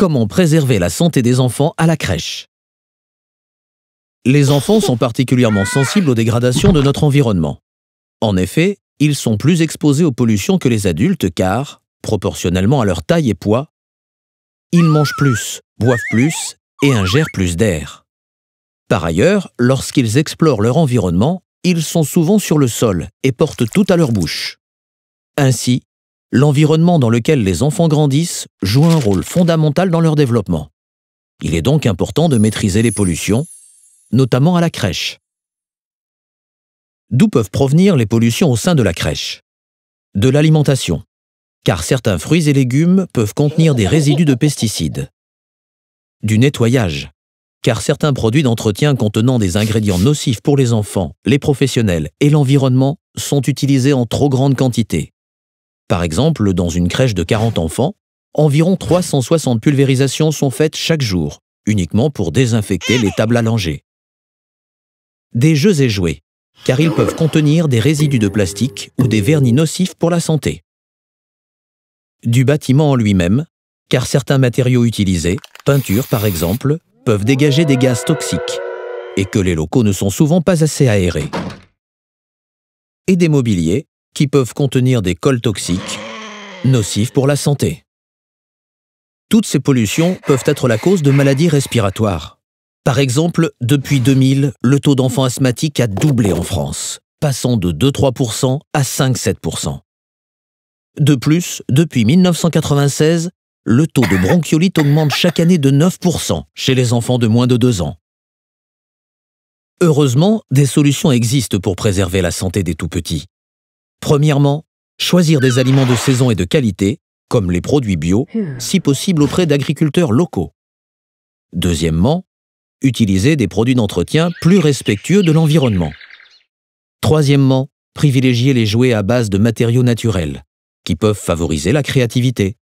Comment préserver la santé des enfants à la crèche Les enfants sont particulièrement sensibles aux dégradations de notre environnement. En effet, ils sont plus exposés aux pollutions que les adultes car, proportionnellement à leur taille et poids, ils mangent plus, boivent plus et ingèrent plus d'air. Par ailleurs, lorsqu'ils explorent leur environnement, ils sont souvent sur le sol et portent tout à leur bouche. Ainsi, l'environnement dans lequel les enfants grandissent joue un rôle fondamental dans leur développement. Il est donc important de maîtriser les pollutions, notamment à la crèche. D'où peuvent provenir les pollutions au sein de la crèche De l'alimentation, car certains fruits et légumes peuvent contenir des résidus de pesticides. Du nettoyage, car certains produits d'entretien contenant des ingrédients nocifs pour les enfants, les professionnels et l'environnement sont utilisés en trop grande quantité. Par exemple, dans une crèche de 40 enfants, environ 360 pulvérisations sont faites chaque jour, uniquement pour désinfecter les tables à langer. Des jeux et jouets, car ils peuvent contenir des résidus de plastique ou des vernis nocifs pour la santé. Du bâtiment en lui-même, car certains matériaux utilisés, peinture par exemple, peuvent dégager des gaz toxiques, et que les locaux ne sont souvent pas assez aérés. Et des mobiliers, qui peuvent contenir des cols toxiques, nocifs pour la santé. Toutes ces pollutions peuvent être la cause de maladies respiratoires. Par exemple, depuis 2000, le taux d'enfants asthmatiques a doublé en France, passant de 2-3% à 5-7%. De plus, depuis 1996, le taux de bronchiolite augmente chaque année de 9% chez les enfants de moins de 2 ans. Heureusement, des solutions existent pour préserver la santé des tout-petits. Premièrement, choisir des aliments de saison et de qualité, comme les produits bio, hmm. si possible auprès d'agriculteurs locaux. Deuxièmement, utiliser des produits d'entretien plus respectueux de l'environnement. Troisièmement, privilégier les jouets à base de matériaux naturels, qui peuvent favoriser la créativité.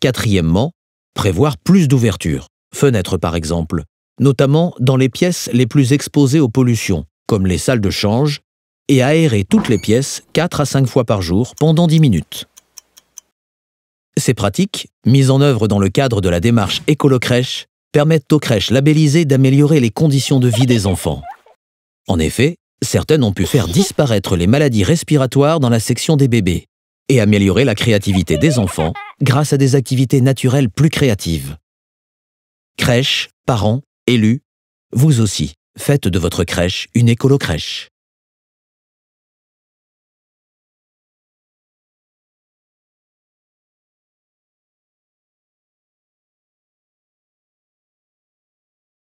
Quatrièmement, prévoir plus d'ouvertures, fenêtres par exemple, notamment dans les pièces les plus exposées aux pollutions, comme les salles de change, et aérer toutes les pièces 4 à 5 fois par jour pendant 10 minutes. Ces pratiques, mises en œuvre dans le cadre de la démarche Écolo-Crèche, permettent aux crèches labellisées d'améliorer les conditions de vie des enfants. En effet, certaines ont pu faire disparaître les maladies respiratoires dans la section des bébés et améliorer la créativité des enfants grâce à des activités naturelles plus créatives. Crèches, parents, élus, vous aussi, faites de votre crèche une écolo-crèche.